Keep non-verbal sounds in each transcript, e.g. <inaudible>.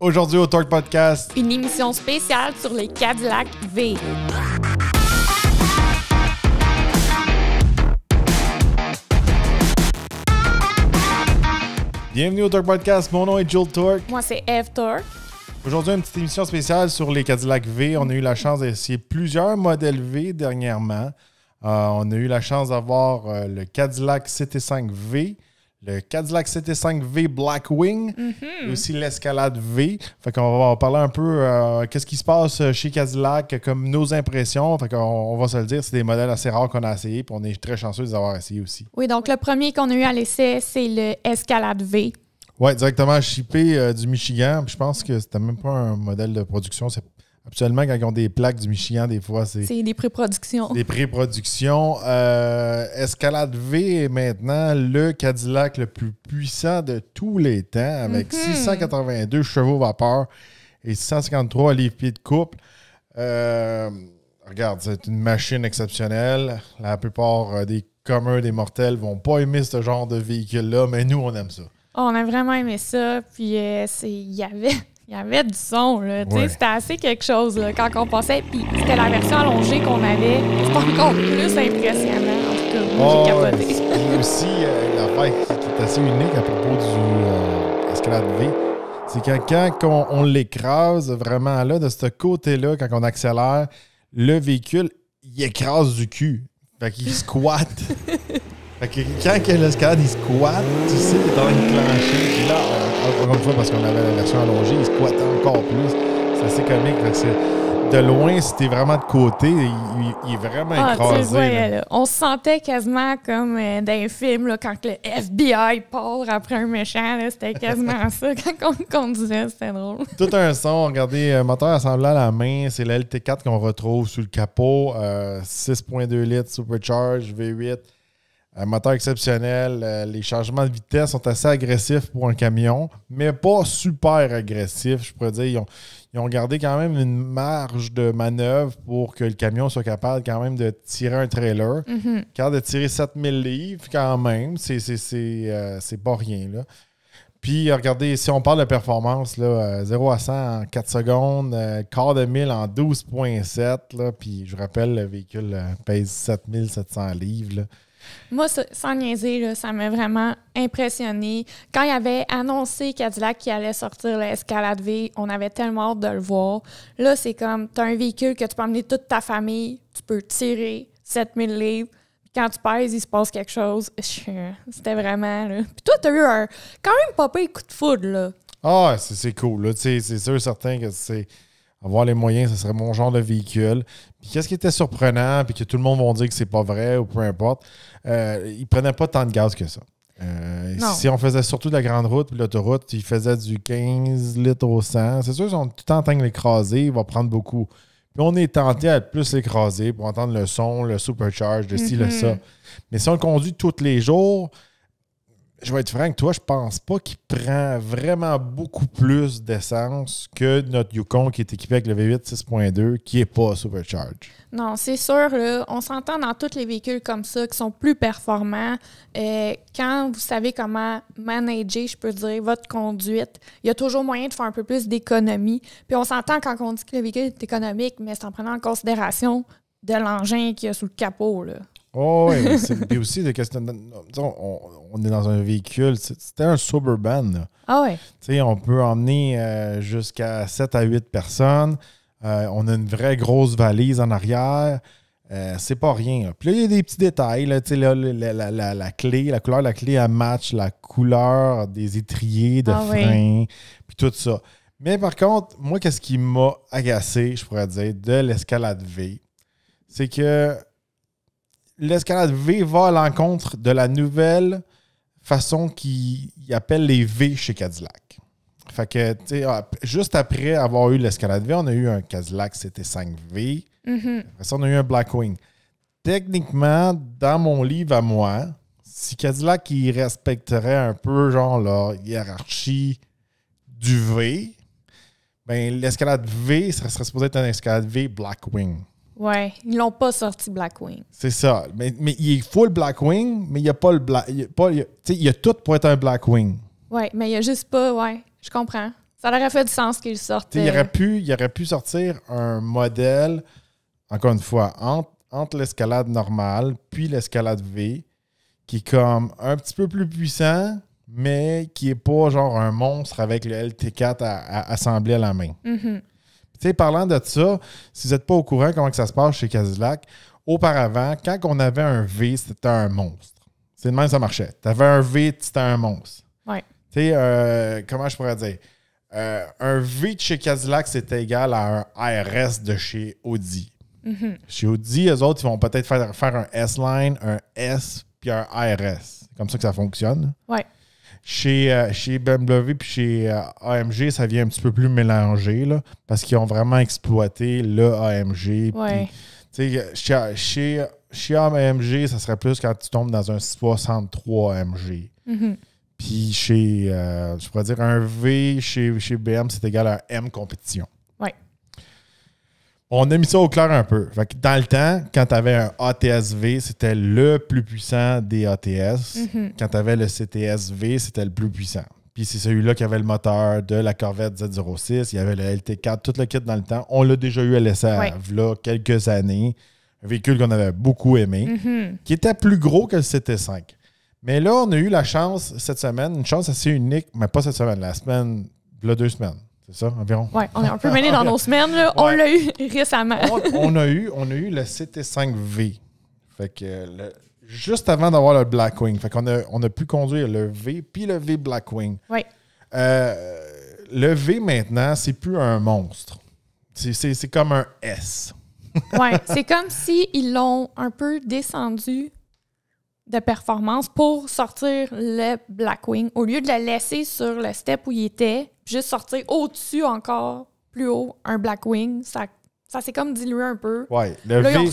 Aujourd'hui au Torque Podcast, une émission spéciale sur les Cadillac V. Bienvenue au Torque Podcast, mon nom est Jules Torque. Moi c'est Eve Torque. Aujourd'hui, une petite émission spéciale sur les Cadillac V. On a eu la chance d'essayer plusieurs modèles V dernièrement. Euh, on a eu la chance d'avoir euh, le Cadillac CT5V, le Cadillac CT5 V Blackwing, et mhm. aussi l'Escalade V. Fait qu'on va parler un peu euh, qu'est-ce qui se passe euh, chez Cadillac, comme nos impressions. Fait qu'on va se le dire, c'est des modèles assez rares qu'on a essayé puis on est très chanceux de les avoir essayés aussi. Oui, donc le premier qu'on a eu à l'essai, c'est le Escalade V. Oui, directement à euh, du Michigan. je pense que c'était même pas un modèle de production, c'est Absolument, quand ils ont des plaques du Michigan, des fois, c'est. C'est des pré-productions. Des pré-productions. Euh, Escalade V est maintenant le Cadillac le plus puissant de tous les temps, avec 682 mhm. chevaux vapeur et 153 livres-pieds de couple. Euh, regarde, c'est une machine exceptionnelle. La plupart euh, des communs, des mortels, vont pas aimer ce genre de véhicule-là, mais nous, on aime ça. on a vraiment aimé ça. Puis, c'est... il y avait il y avait du son. Là, sais C'était assez quelque chose là, quand on passait. Puis c'était la version allongée qu'on avait. c'est encore plus impressionnant. En tout cas, oh, j'ai capoté. aussi, une euh, affaire qui, est assez unique à propos du euh, Escalade V, c'est que quand on, l'écrase vraiment là, de ce côté-là, quand on accélère, le véhicule, il écrase du cul. Fait qu'il squatte. <laughs> fait que quand l'escalade, il squatte, tu sais il est en train de là, encore une fois, parce qu'on avait la version allongée, il squatte encore plus. C'est assez comique parce que de loin, c'était vraiment de côté, il, est vraiment ah, écrasé. On se sentait quasiment comme euh, dans un film, quand le FBI part après un méchant. C'était quasiment <laughs> ça quand on conduisait. C'était drôle. Tout un son. Regardez, euh, moteur assemblant à la main. C'est llt LT4 qu'on retrouve sous le capot. 6.2 euh, litres, supercharge, V8. Un euh, moteur exceptionnel. Euh, les changements de vitesse sont assez agressifs pour un camion, mais pas super agressifs. Je pourrais dire, ils ont, gardé quand même une marge de manœuvre pour que le camion soit capable quand même de tirer un trailer. Mhm. Car de tirer 7000 livres quand même, euh, c'est pas rien. Là. Puis regardez, si on parle de performance, là, 0 à 100 en 4 secondes, quart de mille en 12.7. Puis je rappelle, le véhicule pèse 7700 livres. Là. Moi, sans niaiser, ça m'a vraiment impressionné. Quand il avait annoncé Cadillac qui allait sortir l'Escalade V, on avait tellement hâte de le voir. Là, c'est comme, tu un véhicule que tu peux emmener toute ta famille, tu peux tirer 7000 livres. Quand tu pèses, il se passe quelque chose. Euh, c'était vraiment. Puis toi, t'as eu un quand même pas pire coup de foudre. Là. Ah, c'est cool. C'est sûr, certain que c'est avoir les moyens, ce serait mon genre de véhicule. Puis qu'est-ce qui était surprenant, puis que tout le monde va dire que c'est pas vrai ou peu importe, il euh, ils prenait pas tant de gaz que ça. Euh, si on faisait surtout de la grande route l'autoroute, il faisait du 15 litres au 100. C'est sûr qu'ils sont tout le temps en train de l'écraser, il va prendre beaucoup. Puis on est tenté à être plus écrasé pour entendre le son, le supercharge, le ci, le mhm. ça. Mais si on conduit tous les jours, je vais être franc, toi, je pense pas qu'il prend vraiment beaucoup plus d'essence que notre Yukon qui est équipé avec le V8 6.2 qui n'est pas supercharged. Non, c'est sûr. Là, on s'entend dans tous les véhicules comme ça qui sont plus performants. Euh, quand vous savez comment manager, je peux dire, votre conduite, il y a toujours moyen de faire un peu plus d'économie. Puis on s'entend quand on dit que le véhicule est économique, mais c'est en prenant en considération de l'engin qu'il y a sous le capot. Là. Oh oui, c'est aussi, de, on, on est dans un véhicule. C'était un Suburban. Ah ouais. on peut emmener euh, jusqu'à 7 à 8 personnes. Euh, on a une vraie grosse valise en arrière. Euh, c'est pas rien. Puis là, il y a des petits détails. la, clé, la couleur de la clé, elle match la couleur des étriers, de ah frein, puis tout ça. Mais par contre, moi, qu'est-ce qui m'a agacé, je pourrais dire, de l'escalade V, c'est que l'escalade V va à l'encontre de la nouvelle façon qu'il appelle les V chez Cadillac. Fait que, tu sais, juste après avoir eu l'escalade V, on a eu un Cadillac, c'était 5V. Mhm. Après on a eu un Blackwing. Techniquement, dans mon livre à moi, si Cadillac respecterait un peu genre la hiérarchie du V, ben l'escalade V, ça serait supposé être un escalade V Blackwing. Ouais, ils l'ont pas sorti Blackwing. C'est ça. Mais, mais il faut le Blackwing, mais il n'y a pas le Black. Il y il y a, tout pour être un Blackwing. Ouais, mais il n'y a juste pas. Ouais, je comprends. Ça aurait fait du sens qu'il sorte. Il aurait, euh, pu, il aurait pu sortir un modèle, encore une fois, entre, l'escalade normale puis l'escalade V, qui est comme un petit peu plus puissant, mais qui est pas genre un monstre avec le LT4 à, à à la main. Mhm. Tu sais, parlant de ça, si vous n'êtes pas au courant comment que ça se passe chez Cadillac, auparavant, quand on avait un V, c'était un monstre. C'est de même ça marchait. Tu avais un V, c'était un monstre. Oui. Tu sais, euh, comment je pourrais dire? Euh, un V de chez Cadillac, c'était égal à un RS de chez Audi. Mhm. Chez Audi, eux autres, ils vont peut-être faire, faire un S-Line, un S, puis un RS. C'est comme ça que ça fonctionne. Ouais. Chez, euh, chez BMW puis chez euh, AMG, ça vient un petit peu plus mélangé, parce qu'ils ont vraiment exploité le AMG. Euh, chez, AMG, ça serait plus quand tu tombes dans un 63 AMG. Mhm. Puis chez, je pourrais dire, un V chez, chez BM, c'est égal à un M compétition on a mis ça au clair un peu. dans le temps, quand tu avais un ATS-V, c'était le plus puissant des ATS. Mhm. Quand tu avais le CTSV, c'était le plus puissant. Puis c'est celui-là qui avait le moteur de la Corvette Z06. Il y avait le LT4, tout le kit dans le temps. On l'a déjà eu à l'essai là, quelques années. Un véhicule qu'on avait beaucoup aimé, mhm. qui était plus gros que le CT5. Mais là, on a eu la chance cette semaine, une chance assez unique, mais pas cette semaine, la semaine, là, deux semaines c'est ça, environ? Oui, on est un peu <laughs> mené dans nos semaines. On l'a eu <laughs> récemment. on, a eu, on eu le CT5V. Fait que juste avant d'avoir le Blackwing. Fait qu'on on a pu conduire le V puis le V Blackwing. Oui. Euh, le V maintenant, c'est plus un monstre. C'est comme un S. <laughs> oui, c'est comme s'ils ils l'ont un peu descendu de performance pour sortir le Blackwing. Au lieu de le laisser sur le step où il était, juste sortir au-dessus encore, plus haut, un Blackwing, ça ça s'est comme dilué un peu. Ouais, le v, le,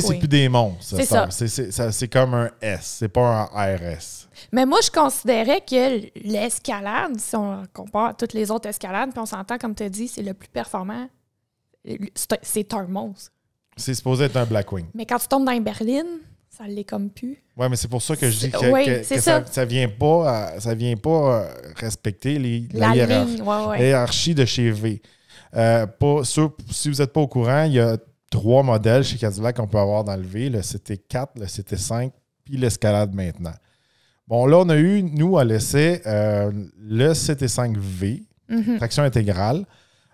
c'est plus des monstres. C'est C'est comme un S, c'est pas un RS. Mais moi, je considérais que l'escalade, si on compare à toutes les autres escalades, puis on s'entend, comme tu as dit, c'est le plus performant, c'est un monstre. C'est supposé être un Blackwing. Mais quand tu tombes dans une berline, ça l'est comme plus. Oui, mais c'est pour ça que je dis que, ça. ne vient pas, ça vient pas euh, euh, respecter les, la, hiérarchie de chez V. Euh, si vous n'êtes pas au courant, il y a trois modèles chez Cadillac qu'on peut avoir dans le V, le CT4, le CT5, puis l'escalade maintenant. Bon, là, on a eu, nous, à l'essai, le CT5V, mhm. traction intégrale,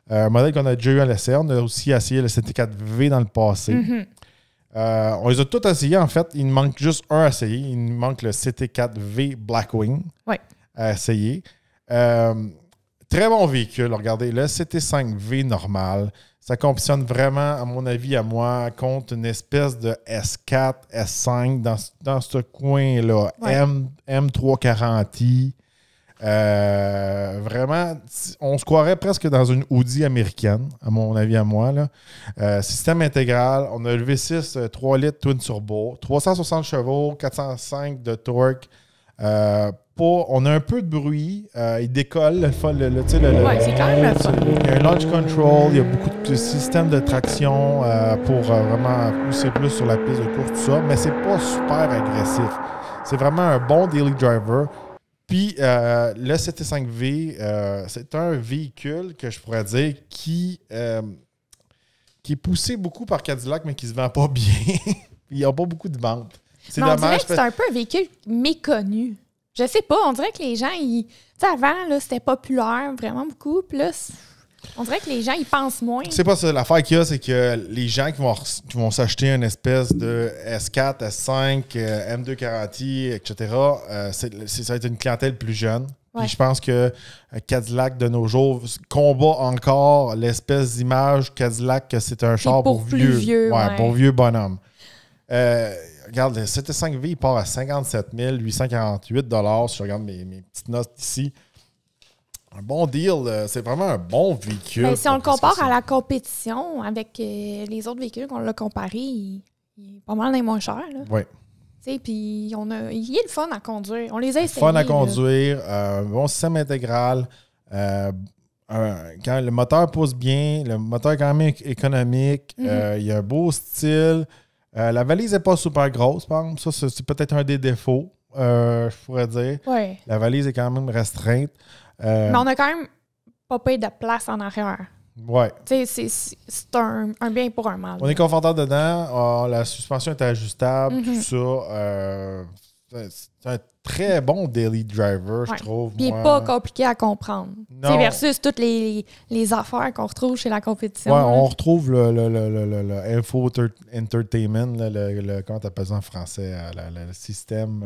un modèle qu'on a déjà eu à l'essai. On a aussi essayé le CT4V dans le passé. Mhm. Euh, on les a tous essayés, en fait. Il nous manque juste un à essayer. Il nous manque le CT4V Blackwing à essayer. Euh, très bon véhicule. Regardez, le CT5V normal, ça compétitionne vraiment, à mon avis, à moi, contre une espèce de S4, S5 dans, ce coin-là. M, M340i. Euh, vraiment, on se croirait presque dans une Audi américaine, à mon avis, à moi. Euh, système intégral, on a le V6 3 litres twin turbo, 360 chevaux, 405 de torque. Euh, on a un peu de bruit, il décolle. Le, le, Il y a un launch control, il y a beaucoup de, systèmes de traction pour vraiment pousser plus sur la piste de course, tout ça, mais c'est pas super agressif. C'est vraiment un bon daily driver. Puis euh, le CT5V, euh, c'est un véhicule que je pourrais dire qui, euh, qui est poussé beaucoup par Cadillac, mais qui se vend pas <laughs> bien. Il n'y a pas beaucoup de ventes. C'est dommage. On dirait que c'est un peu un véhicule méconnu. Je sais pas, on dirait que les gens, ils... Tu sais, avant, c'était populaire vraiment beaucoup. plus. On dirait que les gens, ils pensent moins. C'est pas ça. L'affaire qu'il y a, c'est que les gens qui vont, s'acheter une espèce de S4, S5, M2 etc., ça va être une clientèle plus jeune. Puis je pense que euh, Cadillac de nos jours combat encore l'espèce d'image Cadillac que c'est un char pour, vieux. Pour vieux bonhomme. Euh, regarde, le 5 v il part à 57 848 si je regarde mes petites notes ici un bon deal. Euh, c'est vraiment un bon véhicule. Ben, si on le compare à la compétition avec euh, les autres véhicules qu'on l'a comparé, il, est pas mal moins cher. Oui. Puis on a, il est le fun à conduire. On les a essayés. Fun à conduire, euh, bon système intégral. quand le moteur pousse bien, le moteur est quand même économique. Mhm. il y a un beau style. la valise n'est pas super grosse, par exemple. Ça, c'est peut-être un des défauts, je pourrais dire. Ouais. La valise est quand même restreinte. Euh, Mais on a quand même pas payé de place en arrière. Ouais. Tu sais, c'est un, bien pour un mal. On est confortable dedans. Ah, la suspension est ajustable, mm-hmm. tout ça. Euh, c'est un très bon daily driver, je trouve. Puis il pas compliqué à comprendre. Versus toutes les, affaires qu'on retrouve chez la compétition. on retrouve le, le, le, Info Entertainment, le, comment tu appelles en français, euh, le, système.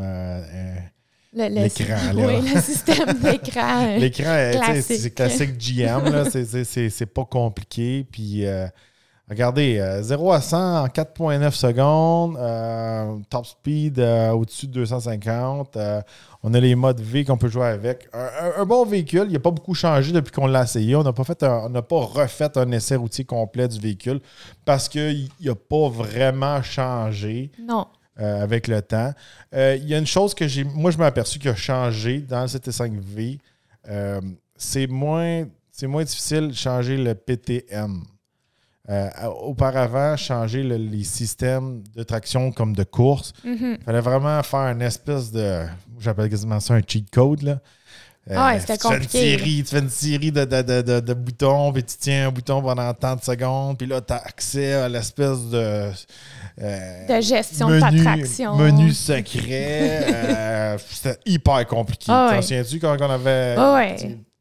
L'écran, là. Oui, le système <laughs> d'écran. L'écran, c'est classique GM, c'est pas compliqué. Puis, euh, regardez, 0 euh, à 100 en 4,9 secondes, euh, top speed au-dessus de 250. on a les modes V qu'on peut jouer avec. Un, bon véhicule, il a pas beaucoup changé depuis qu'on l'a essayé. On n'a pas, fait pas refait un essai routier complet du véhicule parce qu'il n'a pas vraiment changé. Non. Euh, avec le temps. Euh, il y a une chose que j'ai, moi, je m'ai aperçu qui a changé dans le CT5V. Euh, c'est moins, c'est moins difficile de changer le PTM. auparavant, changer les systèmes de traction comme de course, il mhm. fallait vraiment faire une espèce de, j'appelle quasiment ça un cheat code, là. Euh, ah, c'était compliqué. une série, tu fais une série de, de, de, de, boutons, puis tu tiens un bouton pendant tant de secondes, puis là, tu as accès à l'espèce de. Euh, de gestion menu, de traction. Menu secret. Euh, <laughs> c'était hyper compliqué. Ah, T'en souviens-tu quand on avait. Ah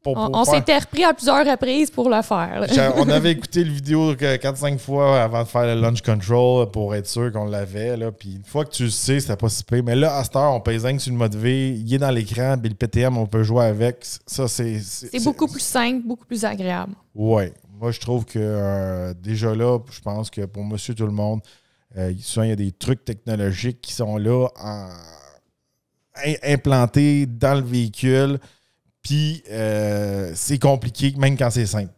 on, s'est s'était repris à plusieurs reprises pour le faire. on <laughs> avait écouté le vidéo 4-5 fois avant de faire le launch control pour être sûr qu'on l'avait. Puis une fois que tu le sais, c'est pas si pire. Mais là, à cette heure, on paye sur le mode V, il est dans l'écran, puis le PTM, on peut jouer avec. Ça, c'est. beaucoup plus simple, beaucoup plus agréable. Oui. Moi, je trouve que euh, déjà là, je pense que pour monsieur tout le monde, euh, souvent, il y a des trucs technologiques qui sont là implantés dans le véhicule puis euh, c'est compliqué, même quand c'est simple.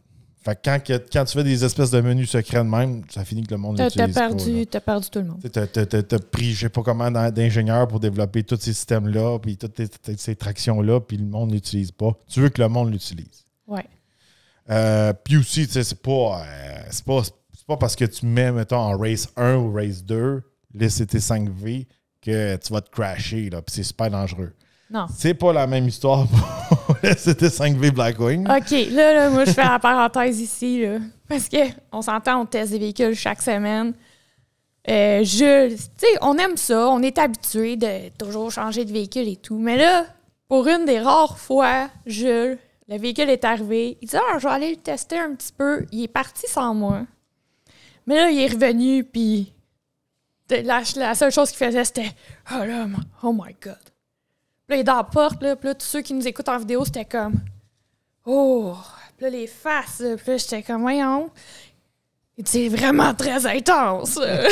Fait que quand, tu fais des espèces de menus secrets de même, ça finit que le monde l'utilise. T'as perdu, as perdu tout le monde. T'as pris, je sais pas comment, d'ingénieur pour développer tous ces systèmes-là, puis toutes ces tractions-là, puis le monde n'utilise pas. Tu veux que le monde l'utilise. Ouais. Euh, puis aussi, tu sais, c'est pas, euh, pas, parce que tu mets, mettons, en race 1 ou race 2, les CT5V, que tu vas te crasher, là, puis c'est super dangereux. Non. C'est pas la même histoire pour <laughs> c'était 5V Blackwing. OK, là, là, moi, je fais la parenthèse ici, là, parce qu'on s'entend, on teste des véhicules chaque semaine. Euh, tu sais, on aime ça, on est habitué de toujours changer de véhicule et tout. Mais là, pour une des rares fois, Jules, le véhicule est arrivé. Il dit Ah, je vais aller le tester un petit peu. Il est parti sans moi. Mais là, il est revenu, puis la, la, seule chose qu'il faisait, c'était Oh là, oh my God là, il est dans porte, là, tous ceux qui nous écoutent en vidéo, c'était comme. Oh! plus les faces, plus j'étais comme, voyons c'est vraiment très intense. <laughs>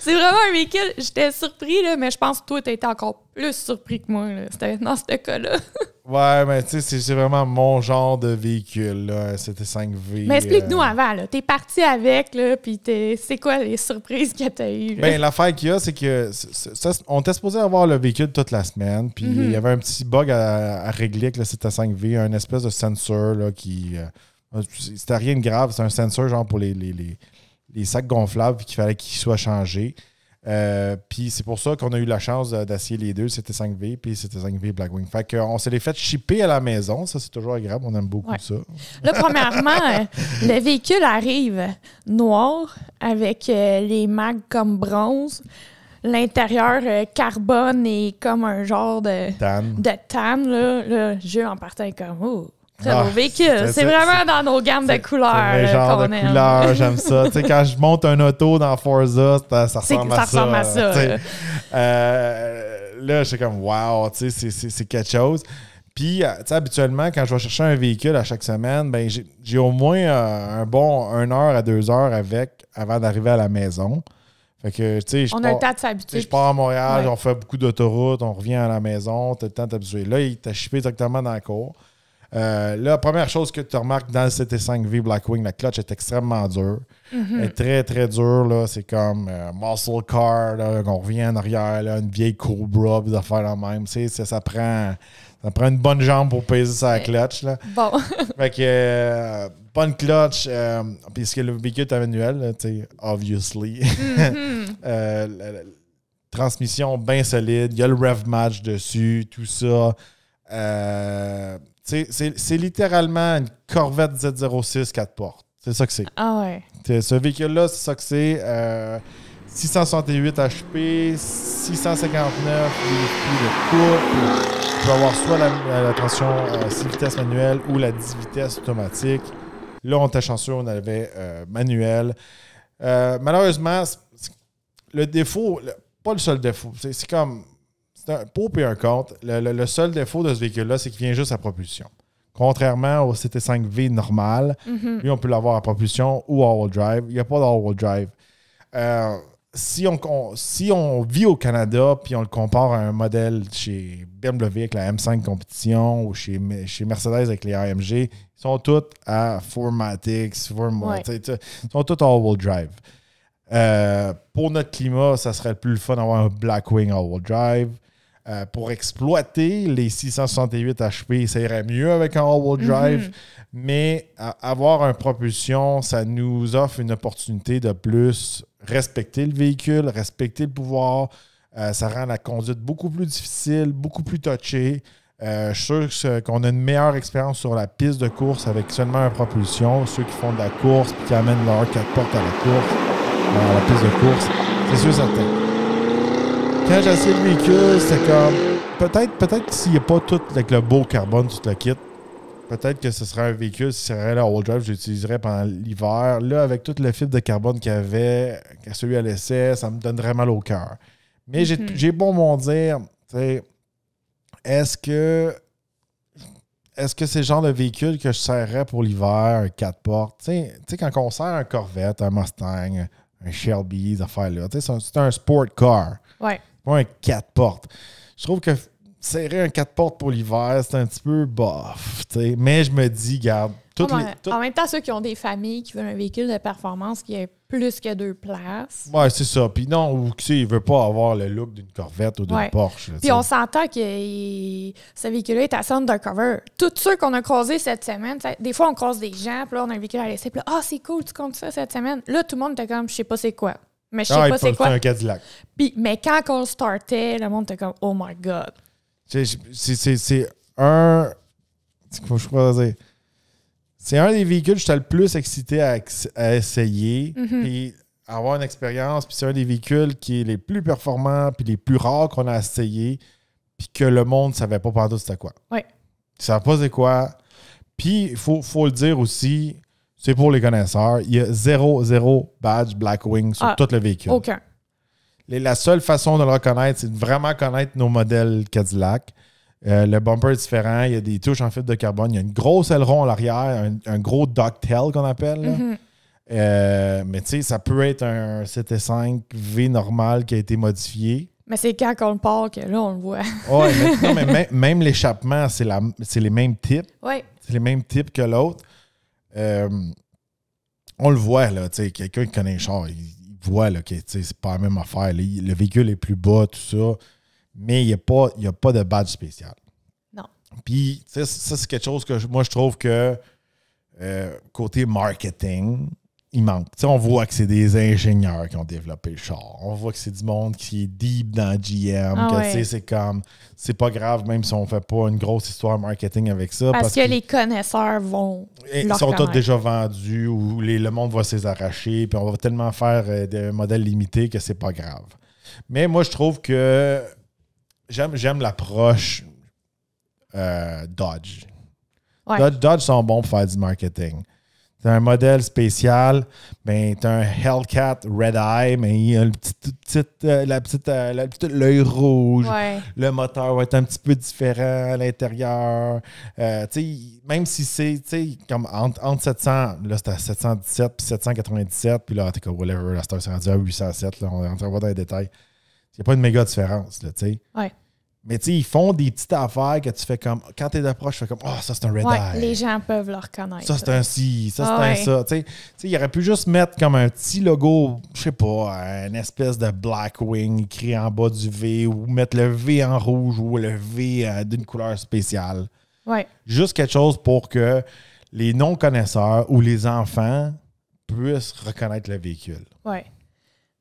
c'est vraiment un véhicule. J'étais surpris, là, mais je pense que toi, tu été encore plus surpris que moi C'était dans ce cas-là. <laughs> ouais, mais tu sais, c'est vraiment mon genre de véhicule, c'était 5V. Mais explique-nous euh. avant, là. T'es parti avec, là, puis c'est quoi les surprises que t'as eues? Mais ben, l'affaire qu'il y a, c'est que ça, on était supposé avoir le véhicule toute la semaine, puis mhm. il y avait un petit bug à, régler avec le 5V, un espèce de sensor, qui. Euh, ah, c'était rien de grave, c'est un sensor genre pour les, les, sacs gonflables qu'il fallait qu'ils soient changés. Euh, puis c'est pour ça qu'on a eu la chance d'assier les deux, c'était 5V, puis c'était 5V Blackwing. Fait qu'on euh, s'est les fait shipper à la maison, ça c'est toujours agréable, on aime beaucoup ça. Là, premièrement, euh, le véhicule arrive noir avec les mags comme bronze. L'intérieur carbone et comme un genre de tan. De tan là, le jeu en partant comme oh, ah, véhicule. C'est vraiment dans nos gammes de couleurs. Le genre de couleurs, <laughs> j'aime ça. tu sais, quand je monte un auto dans Forza, ça, ressemble à ça. Ça euh, je suis là, comme, wow, tu sais, c'est quelque chose. Puis, euh, habituellement, quand je vais chercher un véhicule à chaque semaine, ben, j'ai au moins euh, un bon 1 heure à 2 heures avec avant d'arriver à la maison. Fait que, tu sais, on a le temps de s'habituer. Je pars à Montréal, on fait beaucoup d'autoroutes, on revient à la maison, as le temps de t'habituer. Là, il t'a chipé directement dans la cour. Euh, la première chose que tu remarques dans le CT5V Blackwing, la clutch est extrêmement dure. Mhm. Elle est très, très dure. C'est comme euh, muscle car, on revient en arrière, une vieille cobra, des affaires la même. ça prend. Ça prend une bonne jambe pour peser sa clutch. Bon. <laughs> fait que euh, bonne clutch. puisque le véhicule est manuel, tu obviously. <laughs> Mhm. transmission bien solide. Il y a le rev match dessus, tout ça. C'est littéralement une Corvette Z06 4 portes. C'est ça que c'est. Ah ouais. Ce véhicule-là, c'est ça que c'est. 668 HP, 659 de couple. Tu peux avoir soit la, tension à euh, 6 vitesses manuelle ou la 10 vitesses automatique. Là, on était chanceux, on avait euh, manuel. Euh, malheureusement, le défaut, pas le seul défaut, c'est comme pour et un compte. Le, seul défaut de ce véhicule-là, c'est qu'il vient juste à propulsion. Contrairement au CT5V normal, mhm. lui, on peut l'avoir à propulsion ou all-wheel drive. Il n'y a pas d'all-wheel drive. Euh, si on, vit au Canada puis on le compare à un modèle chez BMW avec la M5 Competition ou chez, Mercedes avec les AMG, ils sont tous à 4MATIX, ils sont à all-wheel drive. Euh, pour notre climat, ça serait plus le fun d'avoir un Blackwing all-wheel drive. Euh, pour exploiter les 668 HP, ça irait mieux avec un all-wheel mhm. drive, mais avoir un propulsion, ça nous offre une opportunité de plus respecter le véhicule, respecter le pouvoir. Euh, ça rend la conduite beaucoup plus difficile, beaucoup plus touchée. Euh, je suis sûr qu'on a une meilleure expérience sur la piste de course avec seulement un propulsion. Ceux qui font de la course et qui amènent leur quatre portes à la course, à la piste de course, c'est sûr certain quand j'assieds le véhicule, c'est comme. Peut-être peut-être s'il a pas tout avec le beau carbone, te le quitte. Peut-être que ce serait un véhicule, si ce serait le all drive, je pendant l'hiver. Là, avec tout le fibre de carbone qu'il y avait, celui à l'essai, ça me donnerait mal au cœur. Mais j'ai mhm. bon mon dire, est-ce que est-ce que c'est le genre de véhicule que je serais pour l'hiver, un 4 portes? Tu sais, quand on sert un Corvette, un Mustang, un Shelby, des affaires-là, c'est un, un, sport car. Ouais pas un 4 portes. Je trouve que serrer un 4 portes pour l'hiver, c'est un petit peu bof. Mais je me dis, garde. Toutes les, En même temps, ceux qui ont des familles qui veulent un véhicule de performance qui a plus que deux places. Ouais, c'est ça. Puis non, ou tu il veut pas avoir le look d'une Corvette ou d'une Porsche. Puis on s'entend que ce véhicule-là est à son cover. Tous ceux qu'on a croisés cette semaine, des fois on croise des gens, puis là on a un véhicule à laisser, puis là, ah, c'est cool, tu comptes ça cette semaine. Là, tout le monde était comme, je sais pas c'est quoi. Mais je ah, sais pas c'est quoi. un Cadillac. Puis, mais quand on startait, le monde était comme Oh my God. C'est un. Je crois dire. C'est un des véhicules que j'étais le plus excité à, essayer. Mhm. Puis avoir une expérience. Puis c'est un des véhicules qui est les plus performants. Puis les plus rares qu'on a essayé. Puis que le monde ne savait pas partout c'était quoi. Oui. Ça ne savait pas c'est quoi. Puis il faut, faut le dire aussi c'est pour les connaisseurs. Il y a zéro, badge Blackwing sur ah, tout le véhicule. Aucun. la seule façon de le reconnaître, c'est de vraiment connaître nos modèles Cadillac. Euh, le bumper est différent, il y a des touches en fibre de carbone, il y a une grosse aileron à l'arrière, un, gros ducktail qu'on appelle. Mhm. Euh, mais tu sais, ça peut être un CT5V normal qui a été modifié. Mais c'est quand qu'on le part que là, on le voit. Oui, mais- mais <laughs> même, l'échappement, c'est c'est les mêmes types. Oui. C'est les mêmes types que l'autre. Euh, on le voit, là, quelqu'un qui connaît le char, il, voit là, que c'est pas la même affaire. le véhicule est plus bas, tout ça, mais il n'y a, pas, a pas de badge spécial. Non. Puis, ça, c'est quelque chose que moi, je trouve que euh, côté marketing, il manque. on voit que c'est des ingénieurs qui ont développé le char. On voit que c'est du monde qui est deep dans GM. Ah c'est comme, c'est pas grave même si on fait pas une grosse histoire marketing avec ça. Parce, que, les connaisseurs vont. Ils sont tous déjà vendus ou le monde va se arracher. Puis on va tellement faire euh, des modèles limités que c'est pas grave. Mais moi, je trouve que j'aime l'approche euh, Dodge. Dodge. Dodge sont bons pour faire du marketing c'est un modèle spécial, ben, tu as un Hellcat Red Eye, mais il a le petit, euh, la petite, euh, la petite, l'œil rouge. Le moteur va être un petit peu différent à l'intérieur. Euh, même si c'est comme entre, entre, 700, là c'était à 717 puis 797, puis là, tu tout whatever, la star s'est à 807, là, on, va dans les détails. Il n'y a pas une méga différence, là, tu sais. Mais tu sais, ils font des petites affaires que tu fais comme. Quand es d'approche, tu fais comme. Oh, ça, c'est un red eye. Les gens peuvent le reconnaître. Ça, c'est un ci. Ça, c'est un ça. Tu sais, ils auraient pu juste mettre comme un petit logo, je sais pas, une espèce de black wing » écrit en bas du V ou mettre le V en rouge ou le V euh, d'une couleur spéciale. Ouais. Juste quelque chose pour que les non-connaisseurs ou les enfants puissent reconnaître le véhicule. Ouais.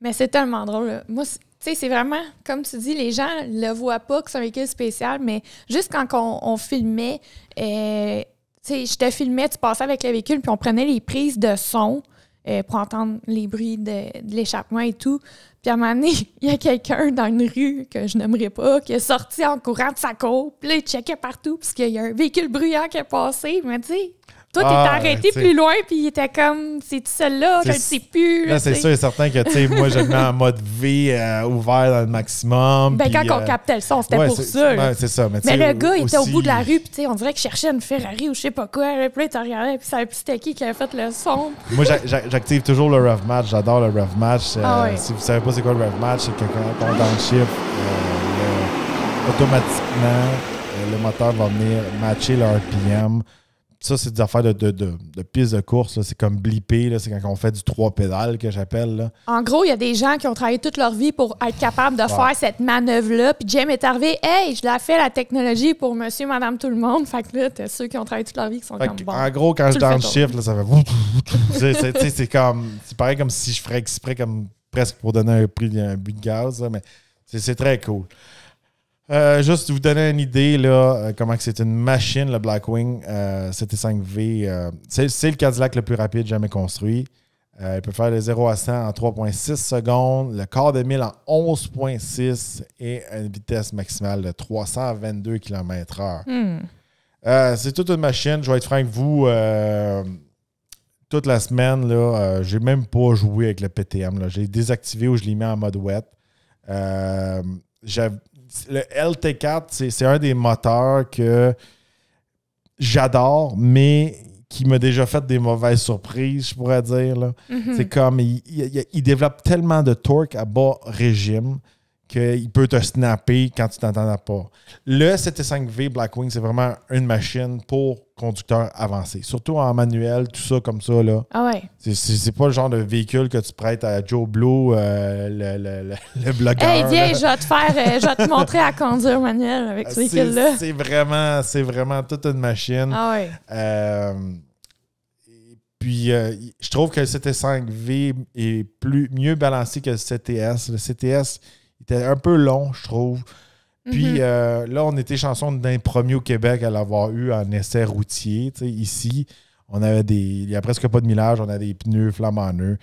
Mais c'est tellement drôle. Moi, tu sais, c'est vraiment, comme tu dis, les gens le voient pas que c'est un véhicule spécial, mais juste quand on, filmait, euh, tu sais, je te filmais, tu passais avec le véhicule, puis on prenait les prises de son euh, pour entendre les bruits de, l'échappement et tout. Puis à un moment donné, <laughs> il y a quelqu'un dans une rue que je n'aimerais pas, qui est sorti en courant de sa cour, puis là, il checkait partout, puisqu'il y a un véhicule bruyant qui est passé. Mais m'a dit. Toi, t'es ah, ben, arrêté plus loin, puis il était comme, c'est celle-là, je ne sais plus. Là, c'est sûr et certain que, tu sais, moi, je mets en mode V euh, ouvert dans le maximum. Ben, quand on euh, captait le son, c'était pour ça. Ben, c'est ça. Mais, le gars, il était au bout de la rue, puis, tu sais, on dirait qu'il cherchait une Ferrari ou je sais pas quoi. Puis là, il t'a puis un petit qui qui avait fait le son. moi, j'active toujours le rev match. J'adore le rev match. Euh, ah si vous savez pas c'est quoi le rev match, c'est que quand on est dans le chiffre, automatiquement, le moteur va venir matcher le RPM ça, c'est des affaires de, de, de, piste de course. C'est comme blipper. C'est quand on fait du trois pédales que j'appelle. En gros, il y a des gens qui ont travaillé toute leur vie pour être capable de faire cette manœuvre-là. Puis Jim est arrivé. Hey, je l'ai fait la technologie pour monsieur, madame, tout le monde. Fait que là, t'as ceux qui ont travaillé toute leur vie qui sont comme bon. En gros, quand je dans le chiffre, ça fait. c'est comme. C'est pareil comme si je ferais exprès, comme presque pour donner un prix, d'un but de gaz. mais c'est très cool. Euh, juste vous donner une idée, là, euh, comment c'est une machine, le Blackwing euh, CT5V. Euh, c'est le Cadillac le plus rapide jamais construit. il peut faire le 0 à 100 en 3,6 secondes, le quart de mille en 11,6 et une vitesse maximale de 322 km/h. Hmm. c'est toute une machine. Je vais être franc avec vous. toute la semaine, là, j'ai même pas joué avec le PTM. J'ai désactivé ou je l'ai mis en mode wet. J'avais le LT4, c'est un des moteurs que j'adore, mais qui m'a déjà fait des mauvaises surprises, je pourrais dire. Mhm. C'est comme, il, développe tellement de torque à bas régime qu'il peut te snapper quand tu t'entends pas. Le CT5V Blackwing, c'est vraiment une machine pour conducteurs avancés. Surtout en manuel, tout ça comme ça. Là. Ah ouais. C'est pas le genre de véhicule que tu prêtes à Joe Blue, euh, le, le, blogueur. Hey, viens, je vais te faire, euh, je vais te montrer à conduire manuel avec ah, ce véhicule-là. C'est vraiment, vraiment toute une machine. Ah ouais. Euh, puis, je trouve que le CT5V est plus, mieux balancé que le CTS. Le CTS, un peu long, je trouve. Puis mhm. euh, là, on était chanson d'un premier au Québec à l'avoir eu en essai routier. Ici, on avait des. Il n'y a presque pas de millage, on a des pneus flamandeux.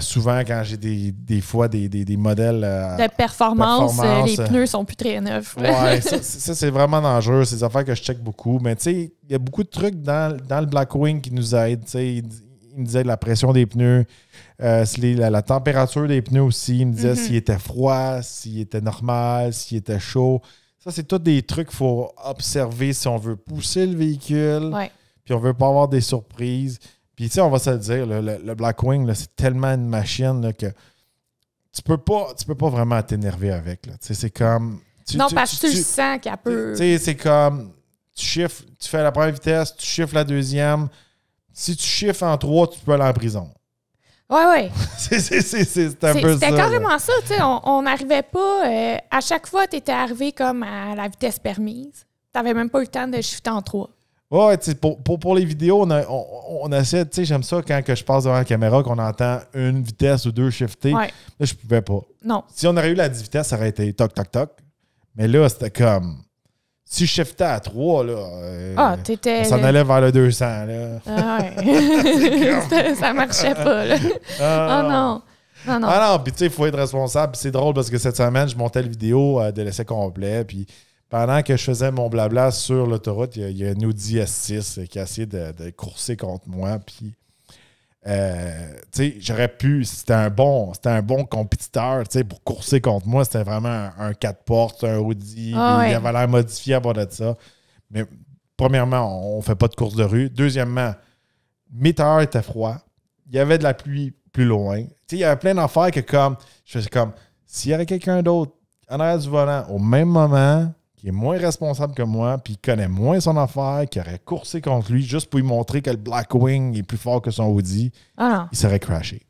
souvent, quand j'ai des, fois des, des, des modèles. Euh, de performance, euh, les pneus sont plus très neufs. ouais, <laughs> ça, c'est vraiment dangereux. C'est des affaires que je check beaucoup. Mais tu sais, il y a beaucoup de trucs dans, dans le Blackwing qui nous aident. Il me disait la pression des pneus, euh, la, température des pneus aussi. Il me disait mhm. s'il était froid, s'il était normal, s'il était chaud. Ça, c'est tout des trucs qu'il faut observer si on veut pousser le véhicule. Puis on veut pas avoir des surprises. Puis, tu sais, on va se le dire, le, le, Blackwing, c'est tellement une machine que tu peux pas, tu peux pas vraiment t'énerver avec. C'est comme. non, parce que tu, le sens qu'il y Tu sais, c'est comme. Tu chiffres, tu fais la première vitesse, tu chiffres la deuxième, si tu chiffres en trois, tu peux aller en prison. Oui, oui. <laughs> c'est un peu C'était carrément ça. Tu sais, on n'arrivait pas. Euh, à chaque fois, tu étais arrivé comme à la vitesse permise. Tu n'avais même pas eu le temps de shifter en trois. Ouais, pour, pour, pour, les vidéos, on, on, essaie, tu sais, j'aime ça quand que je passe devant la caméra, qu'on entend une vitesse ou deux shifter. Là, je pouvais pas. Non. Si on aurait eu la 10 vitesses, ça aurait été toc, toc, toc. Mais là, c'était comme si je shiftais à 3, là, euh, ah, ça s'en allait vers le 200. Là. Ah, ouais. <laughs> ça, marchait pas. Là. <laughs> Ah, oh non. Non, non. Ah non, puis tu sais, il faut être responsable. c'est drôle parce que cette semaine, je montais la vidéo euh, de l'essai complet. Puis pendant que je faisais mon blabla sur l'autoroute, il y, a un Audi S6 qui a essayé de, de courser contre moi. Puis euh, j'aurais pu, c'était un bon, c'était un bon compétiteur, pour courser contre moi, c'était vraiment un, quatre 4 portes, un Audi, ah il avait l'air modifié à bord de ça. Mais premièrement, on, ne fait pas de course de rue. Deuxièmement, Meteor était froid, il y avait de la pluie plus loin. il y avait plein d'affaires que comme, je faisais comme, s'il y avait quelqu'un d'autre en arrière du volant au même moment, qui est moins responsable que moi, puis connaît moins son affaire, qui aurait coursé contre lui juste pour lui montrer que le Blackwing est plus fort que son Audi, ah il serait crashé.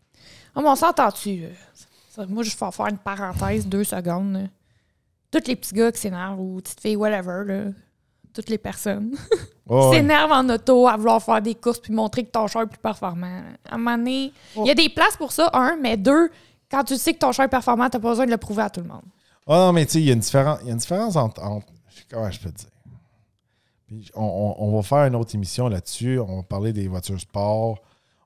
Ah, mon on s'entend-tu? Euh, moi, je vais faire une parenthèse deux secondes. Toutes Tous les petits gars qui s'énervent ou petites filles, whatever, toutes les personnes <laughs> qui s'énervent en auto à vouloir faire des courses puis montrer que ton char est plus performant. À un moment donné, il y a des places pour ça, un, mais deux, quand tu sais que ton char est performant, t'as pas besoin de le prouver à tout le monde oh non, mais tu sais, il y a une différence, il y a une entre, Comment je peux te dire? on, va faire une autre émission là-dessus. On va parler des voitures sport.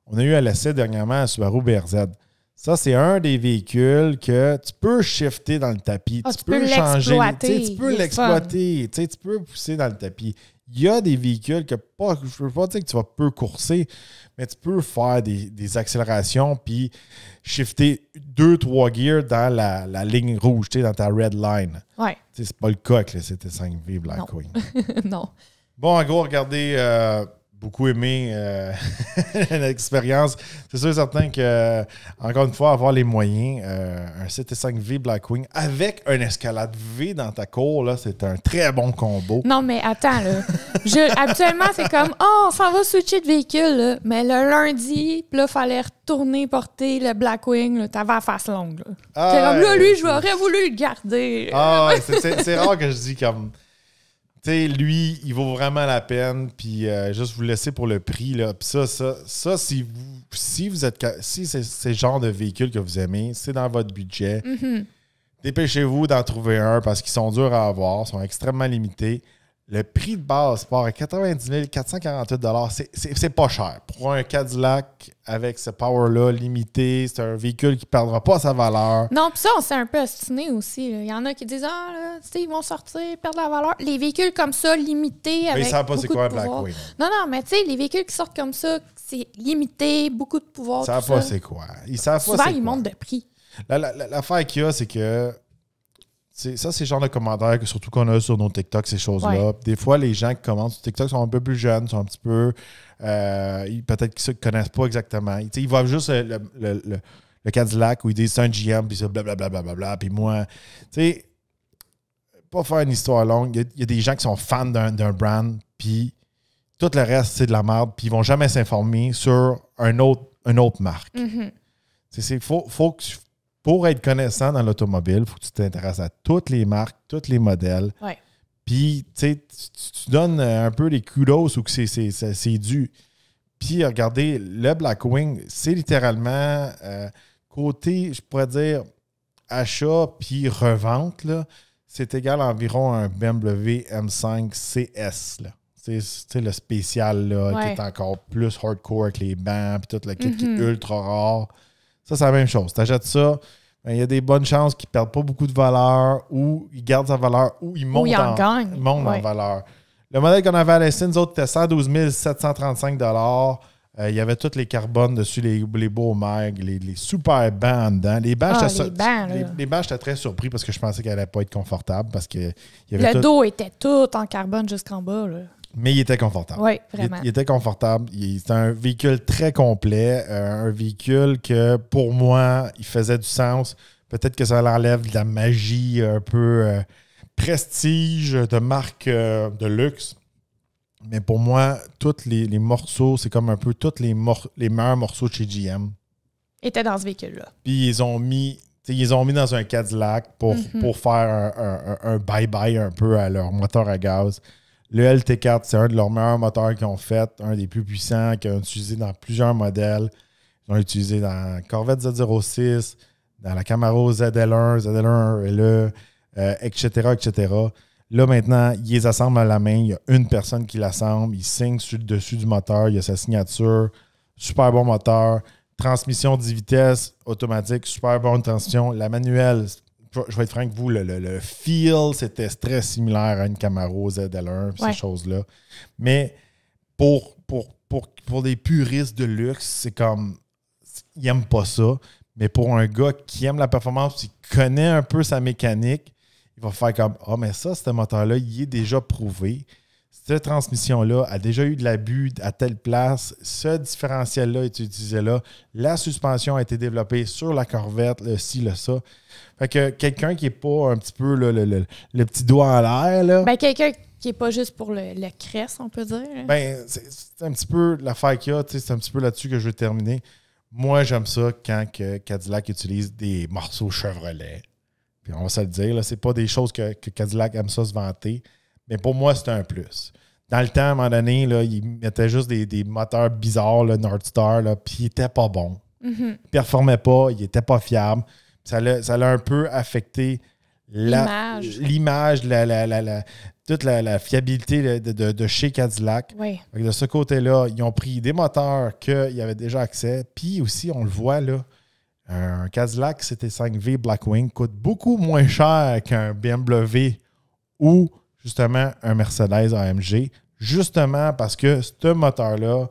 On a eu à l'essai dernièrement à Subaru BRZ. Ça, c'est un des véhicules que tu peux shifter dans le tapis. Ah, tu, peux, changer. Tu, peux l'exploiter. tu peux pousser dans le tapis il y a des véhicules que pas, je ne peux pas dire que tu vas peu courser, mais tu peux faire des, accélérations puis shifter deux, trois gears dans la, ligne rouge, dans ta red line. Ouais. C'est pas le cas avec le CT5V Black non. Queen. <laughs> non. Bon, en gros, regardez. Euh, beaucoup aimé euh, l'expérience. <laughs> C'est sûr et certain que, euh, encore une fois, avoir les moyens, euh, un CT5V Blackwing avec un escalade V dans ta cour, c'est un très bon combo. Non, mais attends, là. Je, habituellement, c'est comme, oh, on s'en va switcher de véhicule, mais le lundi, il fallait retourner porter le Blackwing, t'avais la face longue. Là. Ah comme, là, lui, j'aurais voulu le garder. Ah, c'est rare que je dis comme lui, il vaut vraiment la peine. Puis euh, juste vous laisser pour le prix. Là. Puis ça, ça, ça, si vous, si vous êtes, si c'est ce genre de véhicule que vous aimez, c'est dans votre budget. Mm-hmm. Dépêchez-vous d'en trouver un parce qu'ils sont durs à avoir, sont extrêmement limités. Le prix de base part à 90 448 C'est pas cher. Pour un Cadillac avec ce power-là limité, c'est un véhicule qui ne perdra pas sa valeur. Non, puis ça, on s'est un peu astiné aussi. Il y en a qui disent Ah, là, ils vont sortir, perdre la valeur. Les véhicules comme ça, limités. Avec mais ils savent pas c'est quoi Black Non, non, mais tu sais, les véhicules qui sortent comme ça, c'est limité, beaucoup de pouvoir. Ils ne savent pas c'est quoi. Ils Souvent, ils montent de prix. L'affaire qu'il y a, c'est que ça, c'est le genre de commentaires que surtout qu'on a sur nos TikTok, ces choses-là. Des fois, les gens qui commentent sur TikTok sont un peu plus jeunes, sont un petit peu. Euh, peut-être qu'ils ne connaissent pas exactement. ils voient juste le, le, le, Cadillac où ils disent c'est un GM, puis ça, blablabla, puis moi. Tu sais, pas faire une histoire longue. Il y, a des gens qui sont fans d'un brand, puis tout le reste, c'est de la merde, puis ils vont jamais s'informer sur un autre, une autre marque. Mm-hmm. Tu sais, Il faut, faut que pour être connaissant dans l'automobile, il faut que tu t'intéresses à toutes les marques, tous les modèles. Puis, tu, donnes euh, un peu les kudos ou que c'est dû. Puis, regardez, le Blackwing, c'est littéralement euh, côté, je pourrais dire, achat puis revente, c'est égal à environ un BMW M5 CS. C'est le spécial qui est encore plus hardcore avec les bancs puis tout le kit qui est mm-hmm. ultra rare. Ça, c'est la même chose. Tu achètes ça, ben, il y a des bonnes chances qu'il ne perde pas beaucoup de valeur ou il garde sa valeur ou il monte, ou en, gagne. monte en valeur. Le modèle qu'on avait à l'essai, nous autres, était 112 735 Il y avait tous les carbones dessus, les, beaux mags, les, super bands dedans. Les bâches ah, j'étais très surpris parce que je pensais qu'elle n'allait pas être confortable parce que Le dos était tout en carbone jusqu'en bas. Mais il était confortable. Oui, vraiment. Il, était confortable. C'était un véhicule très complet, euh, un véhicule que pour moi, il faisait du sens. Peut-être que ça l'enlève de la magie un peu euh, prestige de marque euh, de luxe. Mais pour moi, tous les, morceaux, c'est comme un peu tous les, les meilleurs morceaux de chez GM. Étaient dans ce véhicule-là. Puis ils ont mis ils ont mis dans un Cadillac pour, mhm. pour faire un bye-bye un, peu à leur moteur à gaz. Le LT4, c'est un de leurs meilleurs moteurs qu'ils ont fait, un des plus puissants, qu'ils ont utilisé dans plusieurs modèles. Ils l'ont utilisé dans Corvette Z06, dans la Camaro ZL1, ZL1 LE, etc., etc. Là, maintenant, ils les assemblent à la main. Il y a une personne qui l'assemble. Il signe sur le dessus du moteur. Il y a sa signature. Super bon moteur. Transmission 10 vitesses automatique. Super bonne tension. La manuelle, je vais être franc avec vous, le, feel, c'était très similaire à une Camaro ZL1, ces choses-là. Mais pour, pour, pour, pour des puristes de luxe, c'est comme. Ils n'aiment pas ça. Mais pour un gars qui aime la performance, qui connaît un peu sa mécanique, il va faire comme Ah, mais ça, ce moteur-là, il est déjà prouvé cette transmission-là a déjà eu de l'abus à telle place, ce différentiel-là est utilisé là, la suspension a été développée sur la corvette, le ci, le ça. Fait que quelqu'un qui n'est pas un petit peu le, petit doigt en l'air. Là, ben, quelqu'un qui n'est pas juste pour le, le, on peut dire. Ben, c'est, un petit peu l'affaire qu'il y a, c'est un petit peu là-dessus que je veux terminer. Moi, j'aime ça quand Cadillac utilise des morceaux Chevrolet. Puis on va se le dire, là, c'est pas des choses que Cadillac aime ça se vanter mais pour moi, c'était un plus. Dans le temps, à un moment donné, là, ils mettaient juste des, moteurs bizarres, le Nord Star, puis il était pas bon. Mhm. Ils ne performait pas, il était pas fiable. Ça l'a, un peu affecté l'image, la, la, toute la, fiabilité de, chez Cadillac. De ce côté-là, ils ont pris des moteurs qu'ils avaient déjà accès. Puis aussi, on le voit, là, un Cadillac CT5V Blackwing coûte beaucoup moins cher qu'un BMW ou justement un Mercedes AMG, justement parce que ce moteur-là,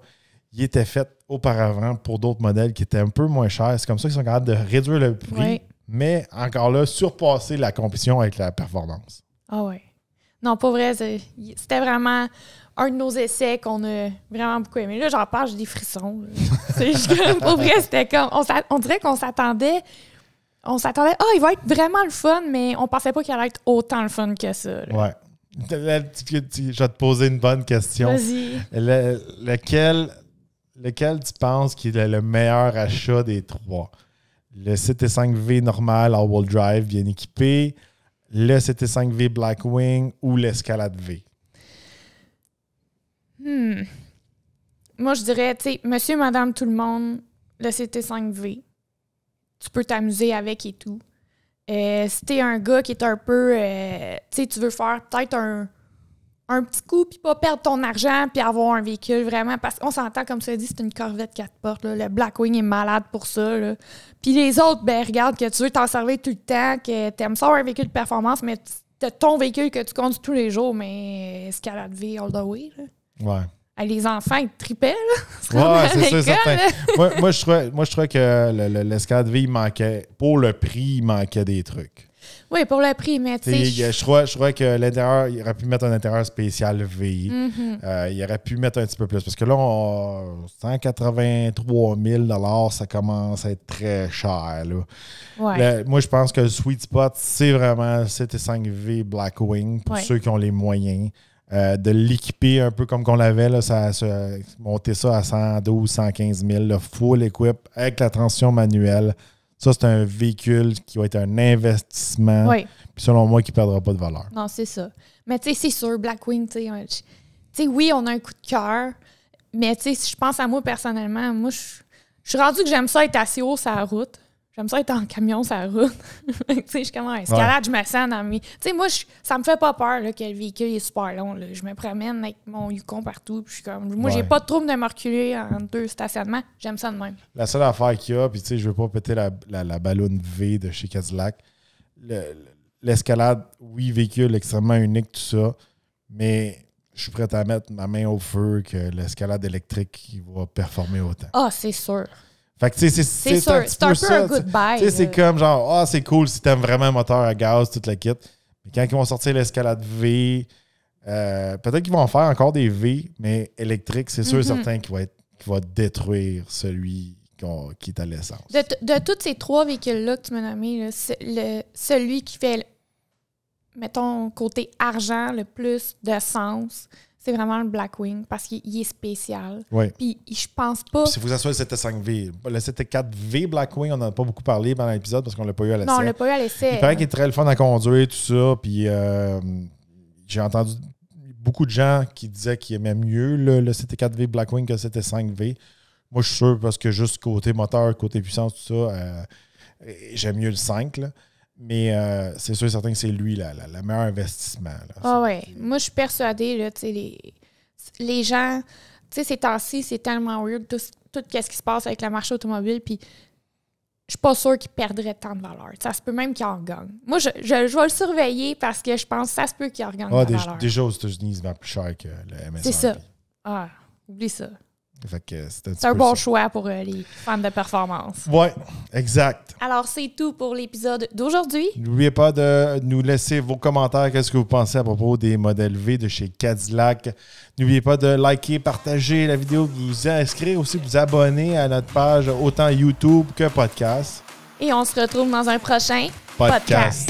il était fait auparavant pour d'autres modèles qui étaient un peu moins chers. C'est comme ça qu'ils sont capables de réduire le prix, mais encore là, surpasser la compétition avec la performance. Ah ouais. Non, pas vrai. C'était vraiment un de nos essais qu'on a vraiment beaucoup aimé. Là, j'en parle, j'ai des frissons. <laughs> vrai, c'était comme. On, dirait qu'on s'attendait. On s'attendait. Ah, oh, il va être vraiment le fun, mais on pensait pas qu'il allait être autant le fun que ça. Je vais te poser une bonne question. Vas-y. lequel, lequel tu penses qu'il est le meilleur achat des trois? Le CT5V normal all wall drive bien équipé, le CT5V Blackwing ou l'Escalade V? Hmm. Moi, je dirais, monsieur, madame, tout le monde, le CT5V. Tu peux t'amuser avec et tout. Euh, si t'es un gars qui est un peu. Euh, tu sais, tu veux faire peut-être un, petit coup, puis pas perdre ton argent, puis avoir un véhicule vraiment. Parce qu'on s'entend, comme ça dit, c'est une corvette quatre portes. Là. Le Blackwing est malade pour ça. Puis les autres, ben regarde, que tu veux t'en servir tout le temps, que t'aimes ça un véhicule de performance, mais t'as ton véhicule que tu conduis tous les jours, mais escalade V all the way. Ouais. Ah, les enfants, ils tripaient. <laughs> ouais, c'est certain. moi, je trouvais, que l'escalade le, vie, manquait. Pour le prix, il manquait des trucs. Oui, pour le prix, mais tu sais. Je... crois, je crois que l'intérieur, il aurait pu mettre un intérieur spécial V. Mhm. Euh, il aurait pu mettre un petit peu plus. Parce que là, 183 000 ça commence à être très cher. moi, je pense que le sweet spot, c'est vraiment et 5 v Blackwing pour ceux qui ont les moyens. Euh, de l'équiper un peu comme qu'on l'avait, ça, monter ça à 112, 115 000, le full equip avec la transition manuelle. Ça, c'est un véhicule qui va être un investissement. Oui. Puis selon moi, qui ne perdra pas de valeur. Non, c'est ça. Mais tu sais, c'est sûr, Blackwing, tu sais, oui, on a un coup de cœur. Mais tu sais, si je pense à moi personnellement, moi, je suis rendu que j'aime ça être assez haut sur la route. Comme ça être en camion ça roule. <laughs> tu sais, je commence escalade, je me sens dans mes. Tu sais, moi, je, ça me fait pas peur là, que le véhicule est super long. Je me promène avec mon Yukon partout. Puis je suis Moi, j'ai pas de trouble de me reculer en deux stationnements. J'aime ça de même. La seule affaire qu'il y a, puis tu sais, je veux pas péter la, la, ballonne V de chez Cadillac. L'escalade, oui, véhicule extrêmement unique, tout ça. Mais je suis prêt à mettre ma main au feu que l'escalade électrique va performer autant. Ah, c'est sûr. Fait que, tu sais, c'est un peu, ça. Tu c'est comme genre, ah, c'est cool si t'aimes vraiment un moteur à gaz, toute la kit. Mais quand ils vont sortir l'escalade V, euh, peut-être qu'ils vont faire encore des V, mais électrique c'est sûr et mm-hmm. certain qu'il va, détruire celui qui est à l'essence. De, de tous ces trois véhicules-là que tu m'as nommé, celui qui fait, mettons, côté argent le plus de sens, c'est vraiment le Blackwing parce qu'il est spécial. Puis je pense pas. si vous assurez le CT5V, le CT4V Blackwing, on n'en a pas beaucoup parlé pendant l'épisode parce qu'on l'a pas eu à l'essai. Non, on l'a pas eu à l'essai. Il paraît qu'il est très le fun à conduire, tout ça. Puis euh, j'ai entendu beaucoup de gens qui disaient qu'ils aimaient mieux le, le, CT4V Blackwing que le CT5V. Moi, je suis sûr parce que juste côté moteur, côté puissance, tout ça, euh, j'aime mieux le 5. Mais euh, c'est sûr et certain que c'est lui la le meilleur investissement. Ah oh, Moi, je suis persuadée, là, les, gens, tu sais, ces temps-ci, c'est tellement weird, tout, ce qui se passe avec le marché automobile, puis je suis pas sûre qu'il perdrait tant de valeur. Ça se peut même qu'il en gagne. Moi, je, vais le surveiller parce que je pense que ça se peut qu'il en gagne ah, déjà, aux États-Unis, c'est se plus cher que le MSRP. C'est ça. Ah, oublie ça. C'est un bon choix pour euh, les fans de performance. Oui, exact. Alors, c'est tout pour l'épisode d'aujourd'hui. N'oubliez pas de nous laisser vos commentaires. Qu'est-ce que vous pensez à propos des modèles V de chez Cadillac? N'oubliez pas de liker, partager la vidéo, vous inscrire aussi, vous abonner à notre page, autant YouTube que podcast. Et on se retrouve dans un prochain podcast.